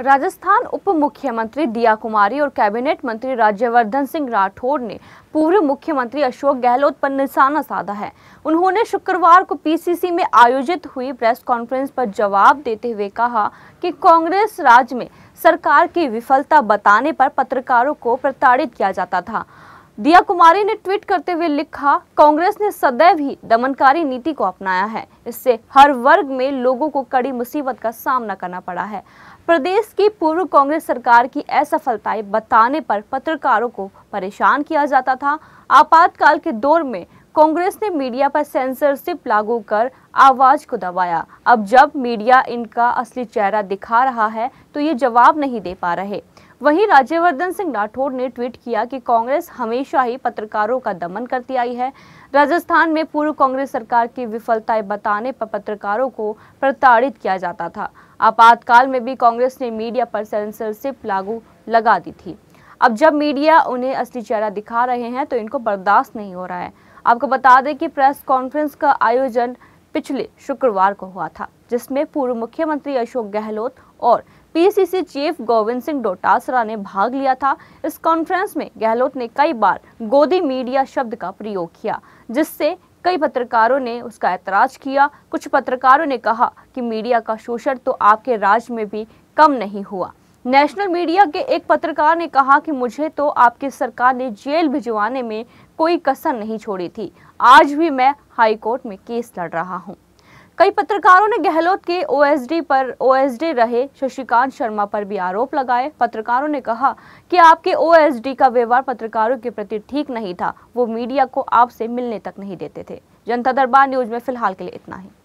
राजस्थान उप मुख्यमंत्री दिया कुमारी और कैबिनेट मंत्री राज्यवर्धन सिंह राठौड़ ने पूर्व मुख्यमंत्री अशोक गहलोत पर निशाना साधा है उन्होंने शुक्रवार को पीसीसी में आयोजित हुई प्रेस कॉन्फ्रेंस पर जवाब देते हुए कहा कि कांग्रेस राज्य में सरकार की विफलता बताने पर पत्रकारों को प्रताड़ित किया जाता था दिया कुमारी ने ट्वीट करते हुए लिखा कांग्रेस ने सदैव ही दमनकारी नीति को अपनाया है इससे हर वर्ग में लोगों को कड़ी मुसीबत का सामना करना पड़ा है प्रदेश की पूर्व कांग्रेस सरकार की असफलताएं बताने पर पत्रकारों को परेशान किया जाता था आपातकाल के दौर में कांग्रेस ने मीडिया पर सेंसरशिप लागू कर आवाज को दबाया अब जब मीडिया इनका असली चेहरा दिखा रहा है तो ये जवाब नहीं दे पा रहे वहीं राज्यवर्धन सिंह राठौड़ ने ट्वीट किया कि कांग्रेस हमेशा ही पत्रकारों का दमन करती आई है राजस्थान में पूर्व कांग्रेस सरकार की विफलताएं बताने पर पत्रकारों को प्रताड़ित किया जाता था आपातकाल में भी कांग्रेस ने मीडिया पर सेंसरशिप लागू लगा दी थी अब जब मीडिया उन्हें असली चेहरा दिखा रहे हैं तो इनको बर्दाश्त नहीं हो रहा है आपको बता दें कि प्रेस कॉन्फ्रेंस का आयोजन पिछले शुक्रवार को हुआ था जिसमें पूर्व मुख्यमंत्री अशोक गहलोत और पीसीसी चीफ गोविंद सिंह डोटासरा ने भाग लिया था इस कॉन्फ्रेंस में गहलोत ने कई बार गोदी मीडिया शब्द का प्रयोग किया जिससे कई पत्रकारों ने उसका ऐतराज किया कुछ पत्रकारों ने कहा कि मीडिया का शोषण तो आपके राज में भी कम नहीं हुआ नेशनल मीडिया के एक पत्रकार ने कहा कि मुझे तो आपकी सरकार ने जेल भिजवाने में कोई कसर नहीं छोड़ी थी आज भी मैं हाईकोर्ट में केस लड़ रहा हूँ कई पत्रकारों ने गहलोत के ओएसडी पर ओएसडी रहे शशिकांत शर्मा पर भी आरोप लगाए पत्रकारों ने कहा कि आपके ओएसडी का व्यवहार पत्रकारों के प्रति ठीक नहीं था वो मीडिया को आपसे मिलने तक नहीं देते थे जनता दरबार न्यूज में फिलहाल के लिए इतना ही